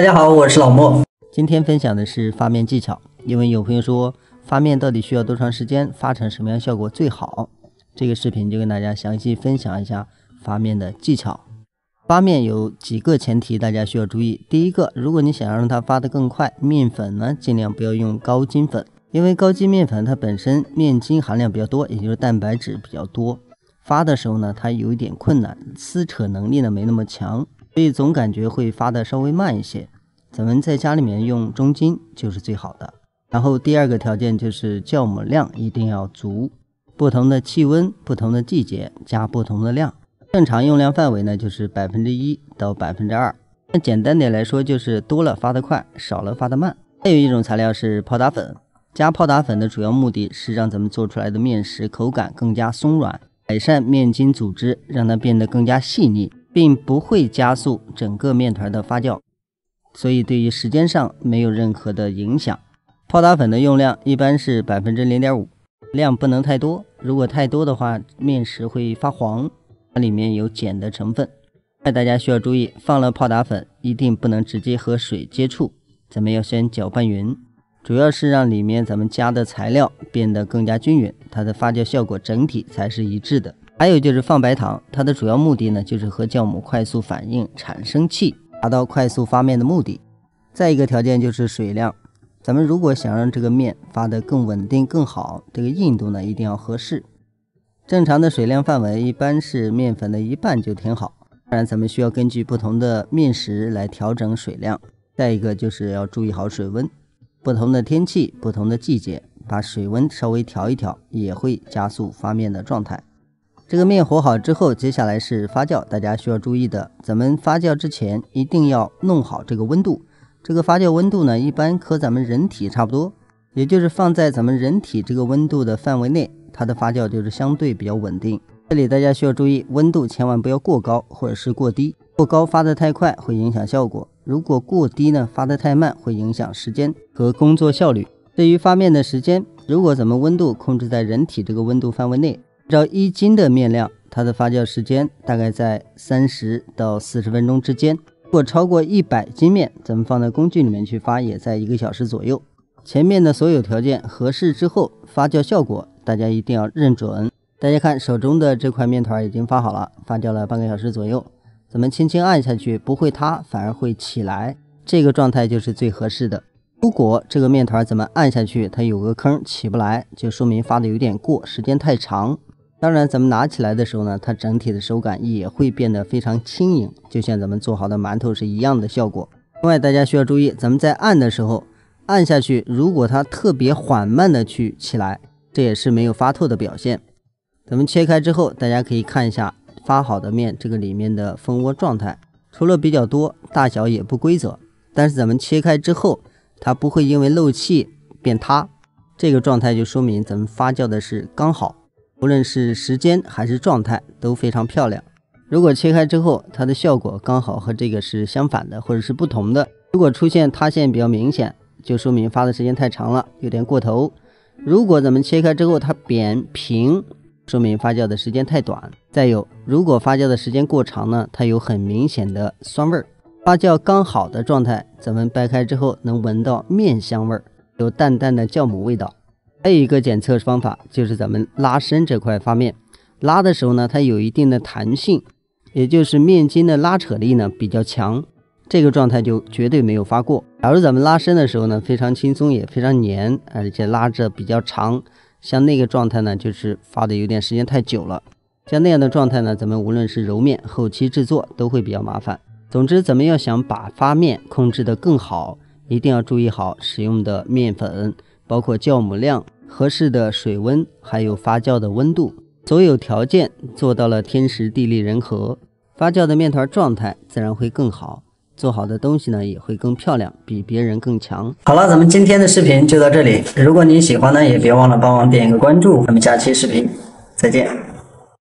大家好，我是老莫。今天分享的是发面技巧，因为有朋友说发面到底需要多长时间，发成什么样效果最好，这个视频就跟大家详细分享一下发面的技巧。发面有几个前提大家需要注意，第一个，如果你想要让它发得更快，面粉呢尽量不要用高筋粉，因为高筋面粉它本身面筋含量比较多，也就是蛋白质比较多，发的时候呢它有一点困难，撕扯能力呢没那么强。所以总感觉会发的稍微慢一些，咱们在家里面用中筋就是最好的。然后第二个条件就是酵母量一定要足，不同的气温、不同的季节加不同的量，正常用量范围呢就是百分之一到百分之二。那简单点来说就是多了发得快，少了发得慢。还有一种材料是泡打粉，加泡打粉的主要目的是让咱们做出来的面食口感更加松软，改善面筋组织，让它变得更加细腻。并不会加速整个面团的发酵，所以对于时间上没有任何的影响。泡打粉的用量一般是百分之零点五，量不能太多，如果太多的话，面食会发黄，它里面有碱的成分。大家需要注意，放了泡打粉一定不能直接和水接触，咱们要先搅拌匀，主要是让里面咱们加的材料变得更加均匀，它的发酵效果整体才是一致的。还有就是放白糖，它的主要目的呢，就是和酵母快速反应产生气，达到快速发面的目的。再一个条件就是水量，咱们如果想让这个面发得更稳定更好，这个硬度呢一定要合适。正常的水量范围一般是面粉的一半就挺好。当然，咱们需要根据不同的面食来调整水量。再一个就是要注意好水温，不同的天气、不同的季节，把水温稍微调一调，也会加速发面的状态。这个面和好之后，接下来是发酵。大家需要注意的，咱们发酵之前一定要弄好这个温度。这个发酵温度呢，一般和咱们人体差不多，也就是放在咱们人体这个温度的范围内，它的发酵就是相对比较稳定。这里大家需要注意，温度千万不要过高或者是过低。过高发得太快，会影响效果；如果过低呢，发得太慢，会影响时间和工作效率。对于发面的时间，如果咱们温度控制在人体这个温度范围内。照一斤的面料，它的发酵时间大概在三十到四十分钟之间。如果超过一百斤面，咱们放在工具里面去发，也在一个小时左右。前面的所有条件合适之后，发酵效果大家一定要认准。大家看手中的这块面团已经发好了，发酵了半个小时左右。咱们轻轻按下去，不会塌，反而会起来，这个状态就是最合适的。如果这个面团咱们按下去，它有个坑起不来，就说明发的有点过，时间太长。当然，咱们拿起来的时候呢，它整体的手感也会变得非常轻盈，就像咱们做好的馒头是一样的效果。另外，大家需要注意，咱们在按的时候，按下去如果它特别缓慢的去起来，这也是没有发透的表现。咱们切开之后，大家可以看一下发好的面，这个里面的蜂窝状态除了比较多，大小也不规则，但是咱们切开之后，它不会因为漏气变塌，这个状态就说明咱们发酵的是刚好。无论是时间还是状态都非常漂亮。如果切开之后，它的效果刚好和这个是相反的，或者是不同的。如果出现塌陷比较明显，就说明发的时间太长了，有点过头。如果咱们切开之后它扁平，说明发酵的时间太短。再有，如果发酵的时间过长呢，它有很明显的酸味儿。发酵刚好的状态，咱们掰开之后能闻到面香味儿，有淡淡的酵母味道。另一个检测方法就是咱们拉伸这块发面，拉的时候呢，它有一定的弹性，也就是面筋的拉扯力呢比较强，这个状态就绝对没有发过。假如咱们拉伸的时候呢，非常轻松，也非常粘，而且拉着比较长，像那个状态呢，就是发的有点时间太久了。像那样的状态呢，咱们无论是揉面、后期制作都会比较麻烦。总之，咱们要想把发面控制得更好，一定要注意好使用的面粉，包括酵母量。合适的水温，还有发酵的温度，所有条件做到了天时地利人和，发酵的面团状态自然会更好，做好的东西呢也会更漂亮，比别人更强。好了，咱们今天的视频就到这里，如果您喜欢呢，也别忘了帮忙点一个关注，咱们下期视频再见。